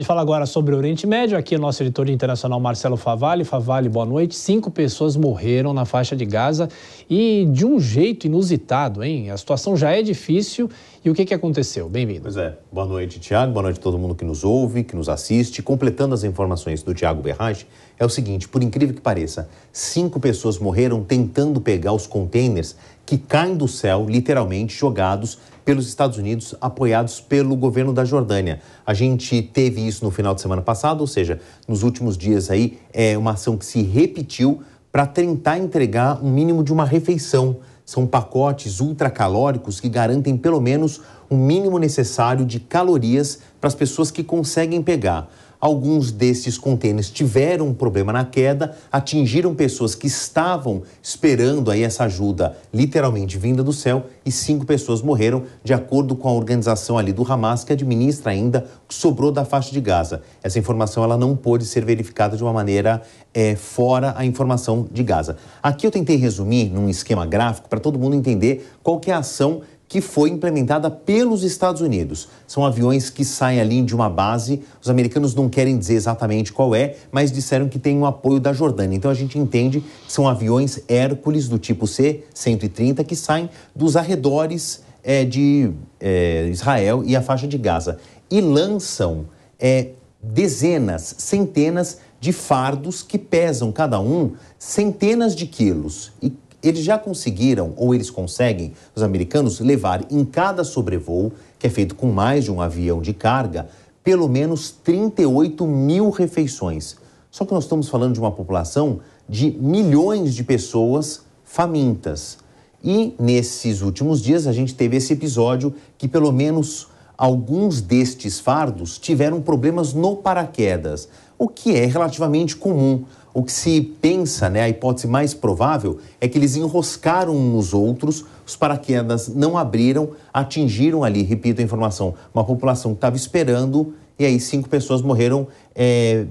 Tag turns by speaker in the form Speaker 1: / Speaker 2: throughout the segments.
Speaker 1: gente fala agora sobre o Oriente Médio. Aqui, é nosso editor internacional Marcelo Favalli. Favalli, boa noite. Cinco pessoas morreram na faixa de Gaza e de um jeito inusitado, hein? A situação já é difícil. E o que, que aconteceu? Bem-vindo. Pois é. Boa noite, Tiago. Boa noite a todo mundo que nos ouve, que nos assiste. Completando as informações do Tiago Berrage, é o seguinte: por incrível que pareça, cinco pessoas morreram tentando pegar os containers que caem do céu, literalmente jogados pelos Estados Unidos, apoiados pelo governo da Jordânia. A gente teve isso no final de semana passado, ou seja, nos últimos dias aí, é uma ação que se repetiu para tentar entregar um mínimo de uma refeição. São pacotes ultracalóricos que garantem pelo menos o um mínimo necessário de calorias para as pessoas que conseguem pegar. Alguns desses contêineres tiveram um problema na queda, atingiram pessoas que estavam esperando aí essa ajuda literalmente vinda do céu e cinco pessoas morreram, de acordo com a organização ali do Hamas que administra ainda o que sobrou da faixa de Gaza. Essa informação ela não pôde ser verificada de uma maneira é, fora a informação de Gaza. Aqui eu tentei resumir num esquema gráfico para todo mundo entender qual que é a ação que foi implementada pelos Estados Unidos. São aviões que saem ali de uma base. Os americanos não querem dizer exatamente qual é, mas disseram que tem o um apoio da Jordânia. Então a gente entende que são aviões Hércules do tipo C-130 que saem dos arredores é, de é, Israel e a faixa de Gaza e lançam é, dezenas, centenas de fardos que pesam cada um centenas de quilos e eles já conseguiram, ou eles conseguem, os americanos, levar em cada sobrevoo, que é feito com mais de um avião de carga, pelo menos 38 mil refeições. Só que nós estamos falando de uma população de milhões de pessoas famintas. E nesses últimos dias a gente teve esse episódio que pelo menos alguns destes fardos tiveram problemas no paraquedas, o que é relativamente comum. O que se pensa, né, a hipótese mais provável, é que eles enroscaram uns outros, os paraquedas não abriram, atingiram ali, repito a informação, uma população que estava esperando e aí cinco pessoas morreram é,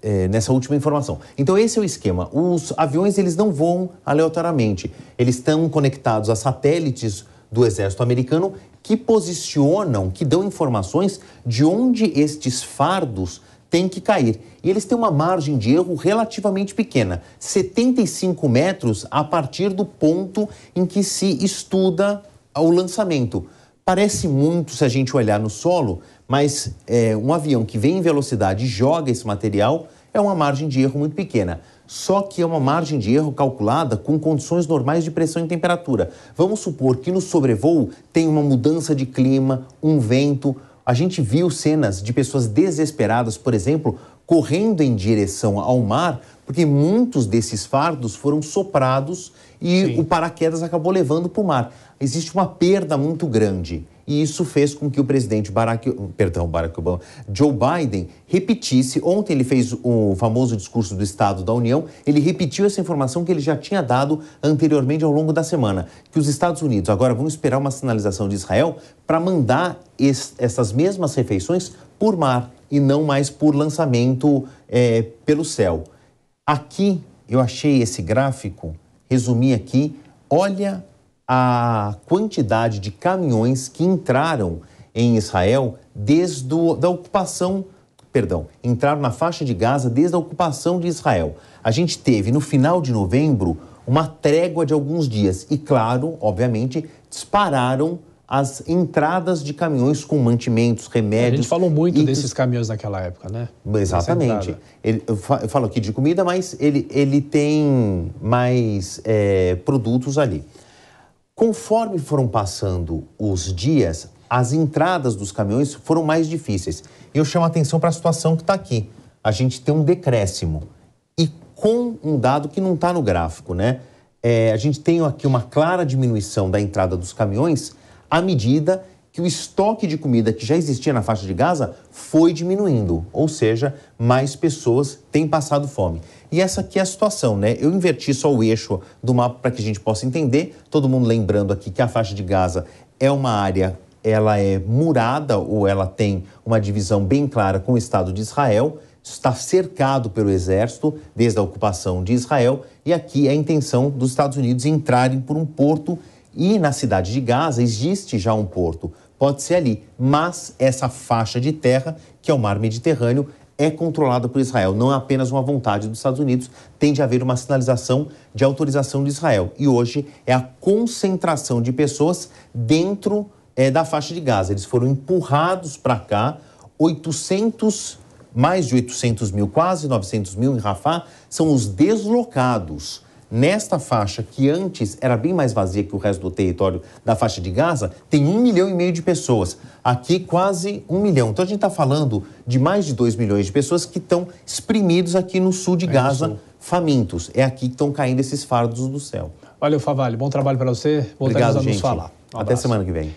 Speaker 1: é, nessa última informação. Então esse é o esquema. Os aviões eles não voam aleatoriamente, eles estão conectados a satélites do exército americano que posicionam, que dão informações de onde estes fardos tem que cair. E eles têm uma margem de erro relativamente pequena, 75 metros a partir do ponto em que se estuda o lançamento. Parece muito se a gente olhar no solo, mas é, um avião que vem em velocidade e joga esse material é uma margem de erro muito pequena. Só que é uma margem de erro calculada com condições normais de pressão e temperatura. Vamos supor que no sobrevoo tem uma mudança de clima, um vento, a gente viu cenas de pessoas desesperadas, por exemplo, correndo em direção ao mar, porque muitos desses fardos foram soprados e Sim. o paraquedas acabou levando para o mar. Existe uma perda muito grande e isso fez com que o presidente Barack, perdão, Barack Obama, Joe Biden repetisse. Ontem ele fez o famoso discurso do Estado da União, ele repetiu essa informação que ele já tinha dado anteriormente ao longo da semana, que os Estados Unidos agora vão esperar uma sinalização de Israel para mandar es, essas mesmas refeições por mar e não mais por lançamento é, pelo céu. Aqui eu achei esse gráfico, resumi aqui, olha a quantidade de caminhões que entraram em Israel desde o, da ocupação, perdão, entraram na faixa de Gaza desde a ocupação de Israel. A gente teve no final de novembro uma trégua de alguns dias e, claro, obviamente, dispararam as entradas de caminhões com mantimentos, remédios. A gente falou muito e... desses caminhões naquela época, né? Exatamente. Ele, eu falo aqui de comida, mas ele, ele tem mais é, produtos ali. Conforme foram passando os dias, as entradas dos caminhões foram mais difíceis. Eu chamo a atenção para a situação que está aqui. A gente tem um decréscimo e com um dado que não está no gráfico, né? É, a gente tem aqui uma clara diminuição da entrada dos caminhões à medida que o estoque de comida que já existia na faixa de Gaza foi diminuindo, ou seja, mais pessoas têm passado fome. E essa aqui é a situação, né? Eu inverti só o eixo do mapa para que a gente possa entender. Todo mundo lembrando aqui que a faixa de Gaza é uma área, ela é murada ou ela tem uma divisão bem clara com o Estado de Israel está cercado pelo exército desde a ocupação de Israel e aqui é a intenção dos Estados Unidos entrarem por um porto e na cidade de Gaza existe já um porto pode ser ali. Mas essa faixa de terra, que é o mar Mediterrâneo, é controlada por Israel. Não é apenas uma vontade dos Estados Unidos, tem de haver uma sinalização de autorização de Israel. E hoje é a concentração de pessoas dentro é, da faixa de Gaza. Eles foram empurrados para cá, 800, mais de 800 mil, quase 900 mil em Rafah, são os deslocados Nesta faixa, que antes era bem mais vazia que o resto do território da faixa de Gaza, tem um milhão e meio de pessoas. Aqui, quase um milhão. Então, a gente está falando de mais de dois milhões de pessoas que estão exprimidos aqui no sul de é Gaza, sul. famintos. É aqui que estão caindo esses fardos do céu. Valeu, Favalho. Bom trabalho para você. Voltaremos Obrigado, a nos gente. falar. Um Até abraço. semana que vem.